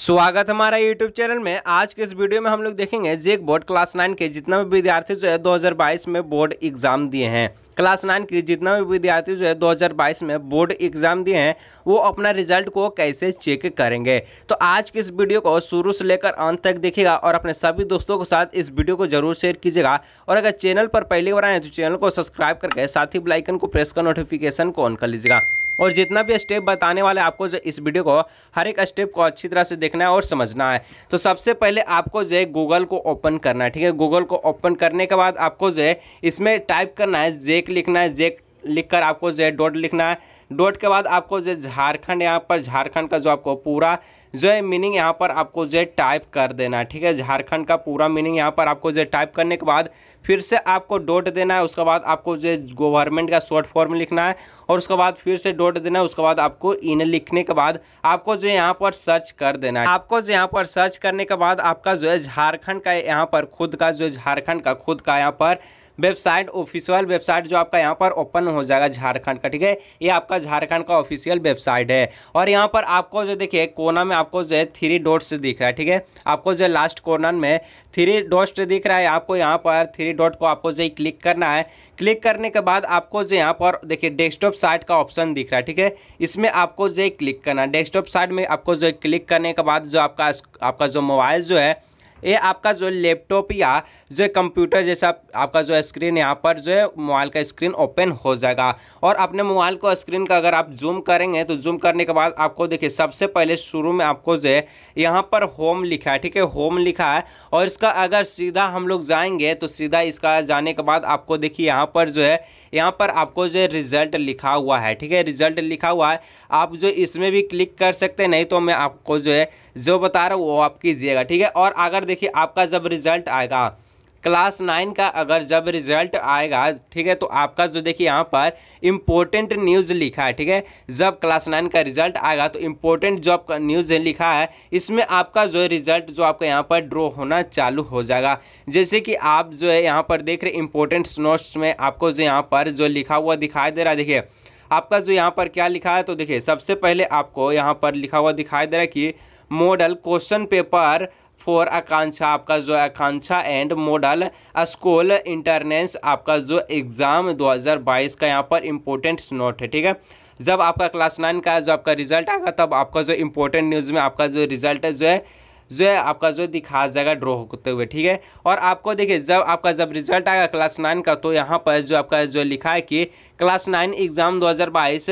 स्वागत हमारा YouTube channel में आज के इस वीडियो में हम लोग देखेंगे जेक बोर्ड क्लास नाइन के जितना भी विद्यार्थी जो है 2022 में बोर्ड एग्जाम दिए हैं क्लास नाइन के जितना भी विद्यार्थी जो है 2022 में बोर्ड एग्जाम दिए हैं वो अपना रिजल्ट को कैसे चेक करेंगे तो आज की इस वीडियो को शुरू से लेकर अंत तक देखिएगा और अपने सभी दोस्तों के साथ इस वीडियो को जरूर शेयर कीजिएगा और अगर चैनल पर पहली बार आए तो चैनल को सब्सक्राइब करके साथ ही बेलाइकन को प्रेस कर नोटिफिकेशन को ऑन कर लीजिएगा और जितना भी स्टेप बताने वाले आपको इस वीडियो को हर एक स्टेप को अच्छी तरह से देखना है और समझना है तो सबसे पहले आपको जो है गूगल को ओपन करना है ठीक है गूगल को ओपन करने के बाद आपको जो है इसमें टाइप करना है जेक लिखना है जेक लिखकर आपको जो है डॉट लिखना है डॉट के बाद आपको जो झारखंड यहाँ पर झारखंड का जो आपको पूरा जो है मीनिंग यहाँ पर आपको जो है टाइप कर देना है ठीक है झारखंड का पूरा मीनिंग यहाँ पर आपको जो टाइप करने के बाद फिर से आपको डॉट देना है उसके बाद आपको जो गवर्नमेंट का शॉर्ट फॉर्म लिखना है और उसके बाद फिर से डॉट देना है उसके बाद आपको इन लिखने के बाद आपको जो यहाँ पर सर्च कर देना है आपको जो यहाँ पर सर्च करने के बाद आपका जो है झारखंड का यहाँ पर खुद का जो झारखंड का खुद का यहाँ पर वेबसाइट ऑफिशियल वेबसाइट जो आपका यहाँ पर ओपन हो जाएगा झारखंड का ठीक है ये आपका झारखंड का ऑफिशियल वेबसाइट है और यहाँ पर आपको जो देखिए कोना में आपको जो है थ्री डॉट्स दिख रहा है ठीक है आपको जो लास्ट कॉर्नर में थ्री डॉट्स दिख रहा है आपको यहाँ पर थ्री डॉट को आपको जो क्लिक करना है क्लिक करने के बाद आपको जो यहाँ पर देखिए डेस्कटॉप साइट का ऑप्शन दिख रहा है ठीक है इसमें आपको जो क्लिक करना है डेस्कटॉप साइट में आपको जो क्लिक करने के बाद जो आपका आपका जो मोबाइल जो है ये आपका जो लैपटॉप या जो कंप्यूटर जैसा आपका जो स्क्रीन यहाँ पर जो है मोबाइल का स्क्रीन ओपन हो जाएगा और अपने मोबाइल को स्क्रीन का अगर आप जूम करेंगे तो जूम करने के बाद आपको देखिए सबसे पहले शुरू में आपको जो है यहाँ पर होम लिखा है ठीक है होम लिखा है और इसका अगर सीधा हम लोग जाएंगे तो सीधा इसका जाने के बाद आपको देखिए यहाँ पर जो है यहाँ पर आपको जो है रिजल्ट लिखा हुआ है ठीक है रिजल्ट लिखा हुआ है आप जो इसमें भी क्लिक कर सकते नहीं तो मैं आपको जो है जो बता रहा हूँ वो आप कीजिएगा ठीक है और अगर देखिए आपका जब रिजल्ट आएगा क्लास नाइन का अगर जब रिजल्ट आएगा ठीक है तो आपका जो देखिए यहाँ पर इम्पोर्टेंट न्यूज़ लिखा है ठीक है जब क्लास नाइन का रिजल्ट आएगा तो इम्पोर्टेंट जो आपका न्यूज़ लिखा है इसमें आपका जो रिजल्ट जो आपका यहाँ पर ड्रॉ होना चालू हो जाएगा जैसे कि आप जो है यहाँ पर देख रहे इम्पोर्टेंट नोट्स में आपको जो यहाँ पर जो लिखा हुआ दिखाई दे रहा है देखिए आपका जो यहाँ पर क्या लिखा है तो देखिए सबसे पहले आपको यहाँ पर लिखा हुआ दिखाई दे रहा है कि model question paper for Aakanksha आपका जो Aakanksha and model school entrance आपका जो एग्ज़ाम 2022 का यहाँ पर इम्पोर्टेंट नोट है ठीक है जब आपका क्लास नाइन का जो आपका रिजल्ट आएगा तब आपका जो इम्पोर्टेंट न्यूज़ में आपका जो रिजल्ट है जो है जो है आपका जो दिखा जाएगा ड्रॉ होते हुए ठीक है और आपको देखिए जब आपका जब रिजल्ट आएगा क्लास नाइन का तो यहाँ पर जो आपका जो लिखा है कि क्लास नाइन एग्ज़ाम 2022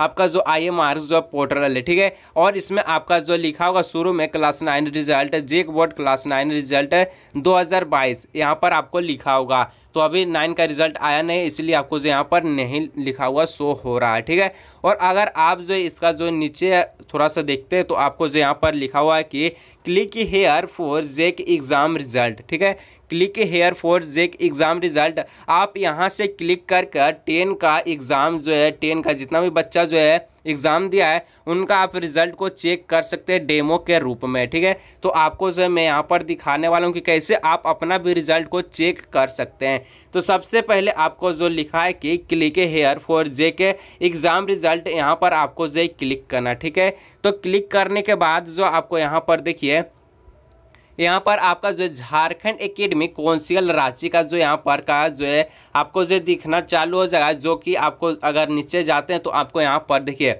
आपका जो आई एम जो पोर्टल है ठीक है और इसमें आपका जो लिखा होगा शुरू में class nine result JAC board class nine result दो हज़ार बाईस यहाँ पर आपको लिखा होगा तो अभी नाइन का रिजल्ट आया नहीं इसलिए आपको जो यहाँ पर नहीं लिखा हुआ शो हो रहा है ठीक है और अगर आप जो इसका जो नीचे थोड़ा सा देखते हैं तो आपको जो यहाँ पर लिखा हुआ है कि click here for JAC exam result ठीक है click here for JAC exam result आप यहाँ से क्लिक कर कर टेन का एग्ज़ाम जो है टेन का जितना भी बच्चा जो है एग्ज़ाम दिया है उनका आप रिजल्ट को चेक कर सकते हैं डेमो के रूप में ठीक है तो आपको जो है मैं यहाँ पर दिखाने वाला हूँ कि कैसे आप अपना भी रिजल्ट को चेक कर सकते हैं तो सबसे पहले आपको जो लिखा है कि क्लिक हेयर फॉर जे के एग्ज़ाम रिजल्ट यहाँ पर आपको जो क्लिक करना ठीक है तो क्लिक करने के बाद जो आपको यहाँ पर देखिए यहाँ पर आपका जो झारखंड एकेडमी कौंसिल राशि का जो यहाँ पर का जो है आपको जो दिखना चालू हो जाएगा जो कि आपको अगर नीचे जाते हैं तो आपको यहाँ पर देखिए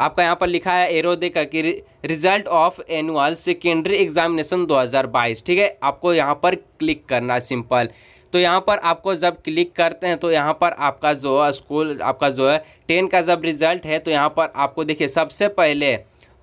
आपका यहाँ पर लिखा है एरो देखा कि result of annual secondary examination 2022 ठीक है आपको यहाँ पर क्लिक करना है सिंपल तो यहाँ पर आपको जब क्लिक करते हैं तो यहाँ पर आपका जो स्कूल आपका जो है टेन का जब रिजल्ट है तो यहाँ पर आपको देखिए सबसे पहले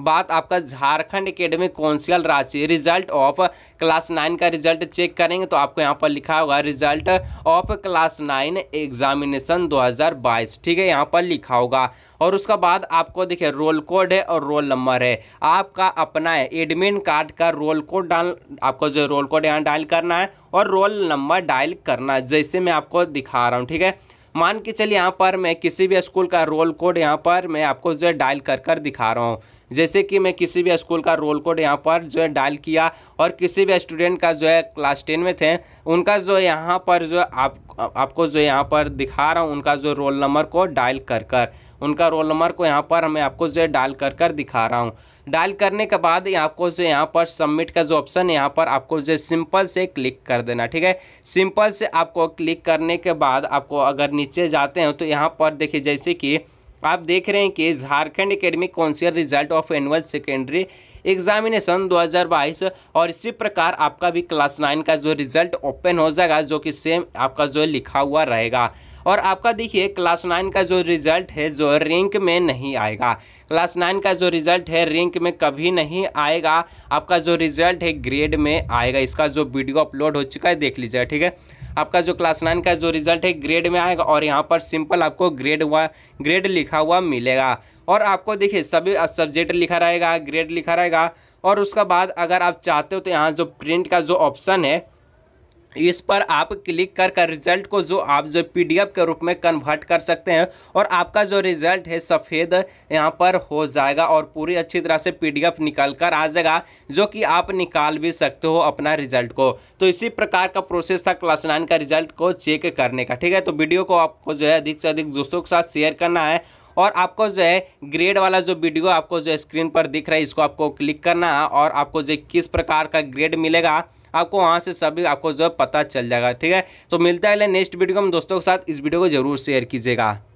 बात आपका Jharkhand academy council Ranchi result of class nine का रिजल्ट चेक करेंगे तो आपको यहाँ पर लिखा होगा result of class nine examination 2022 ठीक है यहाँ पर लिखा होगा और उसका बाद आपको देखिए रोल कोड है और रोल नंबर है आपका अपना है एडमिन कार्ड का रोल कोड डाल आपको जो रोल कोड यहाँ डायल करना है और रोल नंबर डायल करना है जैसे मैं आपको दिखा रहा हूँ ठीक है मान के चलिए यहाँ पर मैं किसी भी स्कूल का रोल कोड यहाँ पर मैं आपको जो डायल कर कर दिखा रहा हूँ जैसे कि मैं किसी भी स्कूल का रोल कोड यहाँ पर जो है डायल किया और किसी भी स्टूडेंट का जो है क्लास टेन में थे उनका जो यहाँ पर जो आप आपको जो यहाँ पर दिखा रहा हूँ उनका जो रोल नंबर को डायल कर कर उनका रोल नंबर को यहाँ पर मैं आपको जो है डायल कर कर दिखा रहा हूँ डायल करने के बाद आपको जो यहाँ पर सबमिट का जो ऑप्शन है यहाँ पर आपको जो सिंपल से क्लिक कर देना ठीक है सिंपल से आपको क्लिक करने के बाद आपको अगर नीचे जाते हैं तो यहाँ पर देखिए जैसे कि आप देख रहे हैं कि Jharkhand academic council result of annual secondary examination 2022 और इसी प्रकार आपका भी क्लास नाइन का जो रिजल्ट ओपन हो जाएगा जो कि सेम आपका जो लिखा हुआ रहेगा और आपका देखिए क्लास नाइन का जो रिजल्ट है जो रैंक में नहीं आएगा क्लास नाइन का जो रिजल्ट है रैंक में कभी नहीं आएगा आपका जो रिजल्ट है ग्रेड में आएगा इसका जो वीडियो अपलोड हो चुका है देख लीजिएगा ठीक है आपका जो क्लास नाइन का जो रिजल्ट है ग्रेड में आएगा और यहाँ पर सिंपल आपको ग्रेड हुआ ग्रेड लिखा हुआ मिलेगा और आपको देखिए सभी सब्जेक्ट लिखा रहेगा ग्रेड लिखा रहेगा और उसका बाद अगर आप चाहते हो तो यहाँ जो प्रिंट का जो ऑप्शन है इस पर आप क्लिक कर कर रिजल्ट को जो आप जो पीडीएफ के रूप में कन्वर्ट कर सकते हैं और आपका जो रिजल्ट है सफ़ेद यहाँ पर हो जाएगा और पूरी अच्छी तरह से पीडीएफ निकल कर आ जाएगा जो कि आप निकाल भी सकते हो अपना रिजल्ट को तो इसी प्रकार का प्रोसेस था क्लास नाइन का रिजल्ट को चेक करने का ठीक है तो वीडियो को आपको जो है अधिक से अधिक दोस्तों के साथ शेयर करना है और आपको जो है ग्रेड वाला जो वीडियो आपको जो स्क्रीन पर दिख रहा है इसको आपको क्लिक करना है और आपको जो किस प्रकार का ग्रेड मिलेगा आपको वहाँ से सभी आपको जो पता चल जाएगा ठीक है तो मिलता है नेक्स्ट वीडियो में दोस्तों के साथ इस वीडियो को जरूर शेयर कीजिएगा